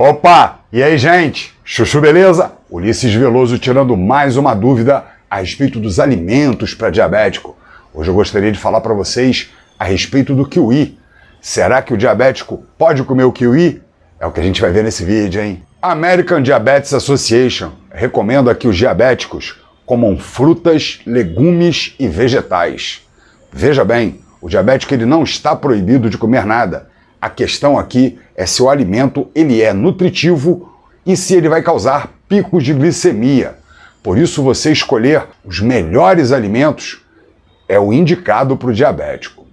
Opa! E aí, gente? Chuchu, beleza? Ulisses Veloso tirando mais uma dúvida a respeito dos alimentos para diabético. Hoje eu gostaria de falar para vocês a respeito do kiwi. Será que o diabético pode comer o kiwi? É o que a gente vai ver nesse vídeo, hein? American Diabetes Association recomenda que os diabéticos comam frutas, legumes e vegetais. Veja bem, o diabético ele não está proibido de comer nada. A questão aqui é se o alimento ele é nutritivo e se ele vai causar picos de glicemia. Por isso você escolher os melhores alimentos é o indicado para o diabético.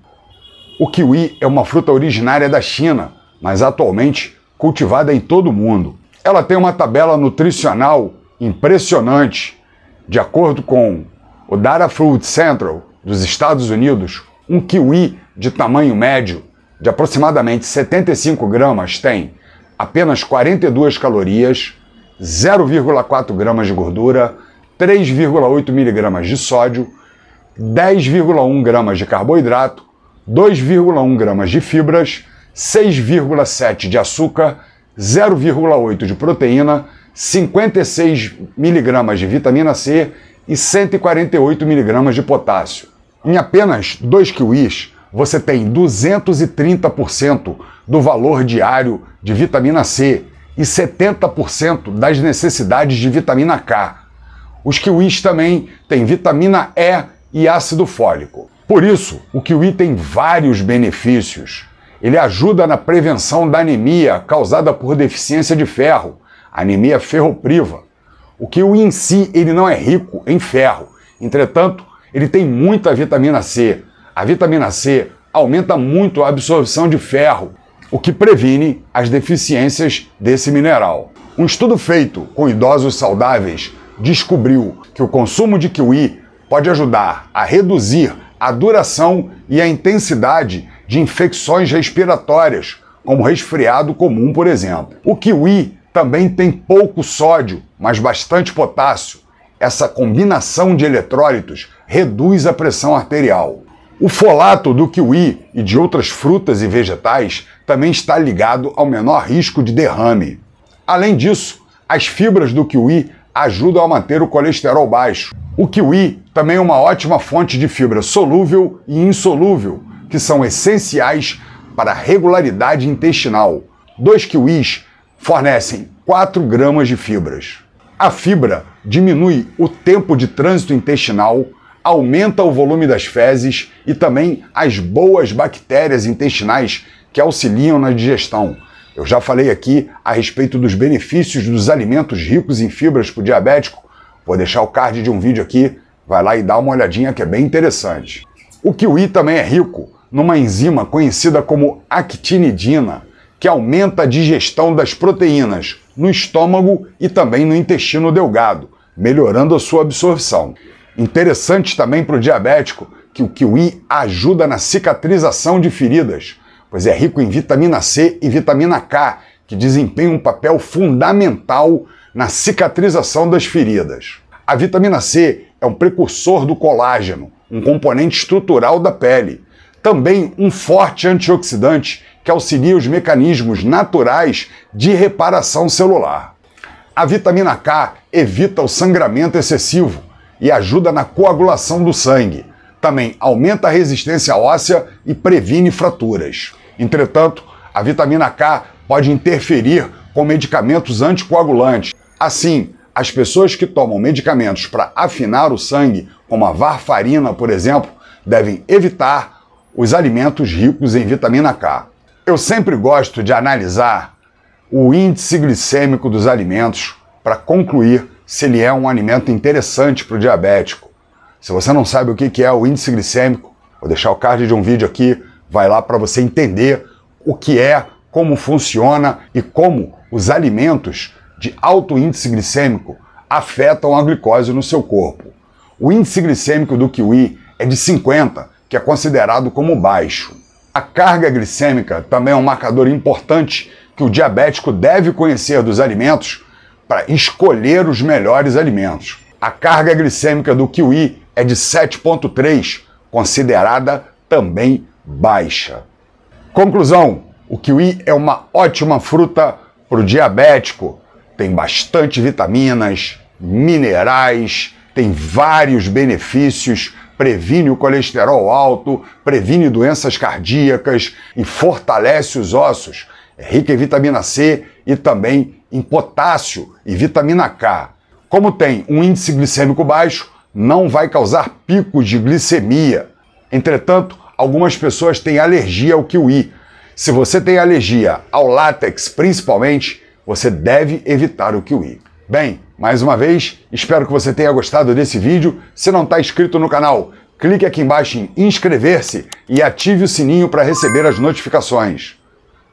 O kiwi é uma fruta originária da China, mas atualmente cultivada em todo o mundo. Ela tem uma tabela nutricional impressionante. De acordo com o Data Fruit Central dos Estados Unidos, um kiwi de tamanho médio de aproximadamente 75 gramas tem apenas 42 calorias, 0,4 gramas de gordura, 3,8 miligramas de sódio, 10,1 gramas de carboidrato, 2,1 gramas de fibras, 6,7 de açúcar, 0,8 de proteína, 56 miligramas de vitamina C e 148 miligramas de potássio. Em apenas 2 kiwis, você tem 230% do valor diário de vitamina C e 70% das necessidades de vitamina K. Os kiwis também têm vitamina E e ácido fólico. Por isso, o kiwi tem vários benefícios. Ele ajuda na prevenção da anemia causada por deficiência de ferro, anemia ferropriva. O kiwi em si ele não é rico em ferro, entretanto, ele tem muita vitamina C, a vitamina C aumenta muito a absorção de ferro, o que previne as deficiências desse mineral. Um estudo feito com idosos saudáveis descobriu que o consumo de kiwi pode ajudar a reduzir a duração e a intensidade de infecções respiratórias, como resfriado comum, por exemplo. O kiwi também tem pouco sódio, mas bastante potássio. Essa combinação de eletrólitos reduz a pressão arterial. O folato do kiwi e de outras frutas e vegetais também está ligado ao menor risco de derrame. Além disso, as fibras do kiwi ajudam a manter o colesterol baixo. O kiwi também é uma ótima fonte de fibra solúvel e insolúvel, que são essenciais para a regularidade intestinal. Dois kiwis fornecem 4 gramas de fibras. A fibra diminui o tempo de trânsito intestinal aumenta o volume das fezes e também as boas bactérias intestinais que auxiliam na digestão. Eu já falei aqui a respeito dos benefícios dos alimentos ricos em fibras para o diabético. Vou deixar o card de um vídeo aqui, vai lá e dá uma olhadinha que é bem interessante. O kiwi também é rico numa enzima conhecida como actinidina, que aumenta a digestão das proteínas no estômago e também no intestino delgado, melhorando a sua absorção. Interessante também para o diabético que o kiwi ajuda na cicatrização de feridas, pois é rico em vitamina C e vitamina K, que desempenham um papel fundamental na cicatrização das feridas. A vitamina C é um precursor do colágeno, um componente estrutural da pele, também um forte antioxidante que auxilia os mecanismos naturais de reparação celular. A vitamina K evita o sangramento excessivo, e ajuda na coagulação do sangue. Também aumenta a resistência óssea e previne fraturas. Entretanto, a vitamina K pode interferir com medicamentos anticoagulantes. Assim, as pessoas que tomam medicamentos para afinar o sangue, como a varfarina, por exemplo, devem evitar os alimentos ricos em vitamina K. Eu sempre gosto de analisar o índice glicêmico dos alimentos para concluir se ele é um alimento interessante para o diabético. Se você não sabe o que é o índice glicêmico, vou deixar o card de um vídeo aqui, vai lá para você entender o que é, como funciona e como os alimentos de alto índice glicêmico afetam a glicose no seu corpo. O índice glicêmico do kiwi é de 50, que é considerado como baixo. A carga glicêmica também é um marcador importante que o diabético deve conhecer dos alimentos para escolher os melhores alimentos. A carga glicêmica do kiwi é de 7,3, considerada também baixa. Conclusão: o kiwi é uma ótima fruta para o diabético. Tem bastante vitaminas, minerais, tem vários benefícios, previne o colesterol alto, previne doenças cardíacas e fortalece os ossos. É rica em vitamina C e também em potássio e vitamina K. Como tem um índice glicêmico baixo, não vai causar picos de glicemia. Entretanto, algumas pessoas têm alergia ao kiwi. Se você tem alergia ao látex, principalmente, você deve evitar o kiwi. Bem, mais uma vez, espero que você tenha gostado desse vídeo. Se não está inscrito no canal, clique aqui embaixo em inscrever-se e ative o sininho para receber as notificações.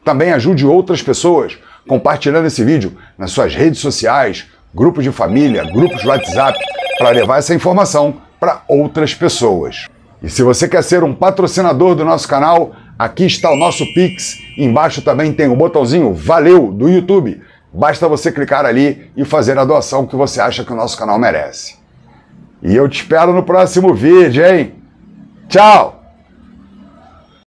Também ajude outras pessoas compartilhando esse vídeo nas suas redes sociais, grupos de família, grupos de WhatsApp, para levar essa informação para outras pessoas. E se você quer ser um patrocinador do nosso canal, aqui está o nosso Pix. Embaixo também tem o botãozinho Valeu do YouTube. Basta você clicar ali e fazer a doação que você acha que o nosso canal merece. E eu te espero no próximo vídeo, hein? Tchau!